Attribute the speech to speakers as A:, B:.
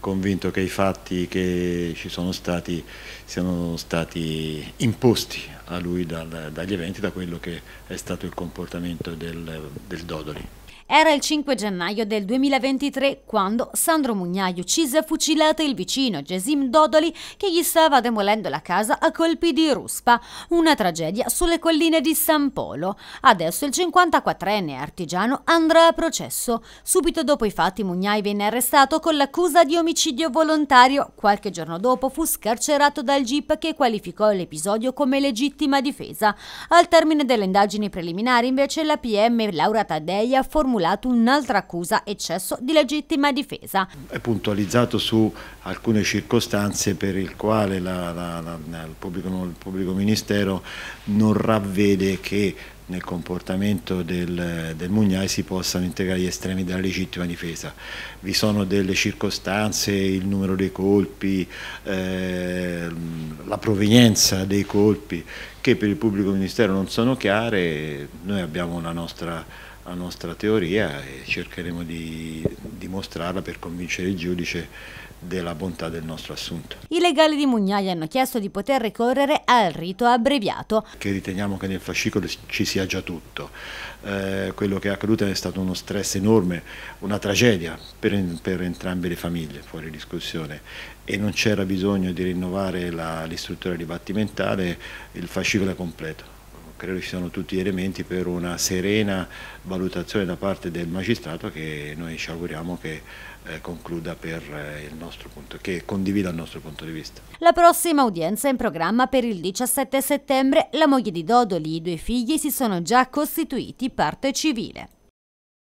A: convinto che i fatti che ci sono stati siano stati imposti a lui dal, dagli eventi, da quello che è stato il comportamento del, del Dodoli.
B: Era il 5 gennaio del 2023 quando Sandro Mugnai uccise a fucilate il vicino Gesim Dodoli che gli stava demolendo la casa a colpi di ruspa, una tragedia sulle colline di San Polo. Adesso il 54enne artigiano andrà a processo. Subito dopo i fatti Mugnai venne arrestato con l'accusa di omicidio volontario. Qualche giorno dopo fu scarcerato dal GIP che qualificò l'episodio come legittima difesa. Al termine delle indagini preliminari invece la PM Laura Taddei formulò formulato formulato un'altra accusa, eccesso di legittima difesa.
A: È puntualizzato su alcune circostanze per il quale la, la, la, il, pubblico, il pubblico ministero non ravvede che nel comportamento del, del, Mugnai si possano integrare gli estremi della legittima difesa. Vi sono delle circostanze, il numero dei colpi, eh, la provenienza dei colpi che per il pubblico ministero non sono chiare, noi abbiamo una nostra la nostra teoria e cercheremo di dimostrarla per convincere il giudice della bontà del nostro assunto.
B: I legali di Mugnai hanno chiesto di poter ricorrere al rito abbreviato.
A: Che riteniamo che nel fascicolo ci sia già tutto. Eh, quello che è accaduto è stato uno stress enorme, una tragedia per, per entrambe le famiglie, fuori discussione, e non c'era bisogno di rinnovare l'istruttura dibattimentale, il fascicolo è completo credo ci siano tutti gli elementi per una serena valutazione da parte del magistrato che noi ci auguriamo che eh, concluda per eh, il nostro punto, che condivida il nostro punto di vista.
B: La prossima udienza è in programma per il 17 settembre. La moglie di Dodoli e i due figli si sono già costituiti parte civile.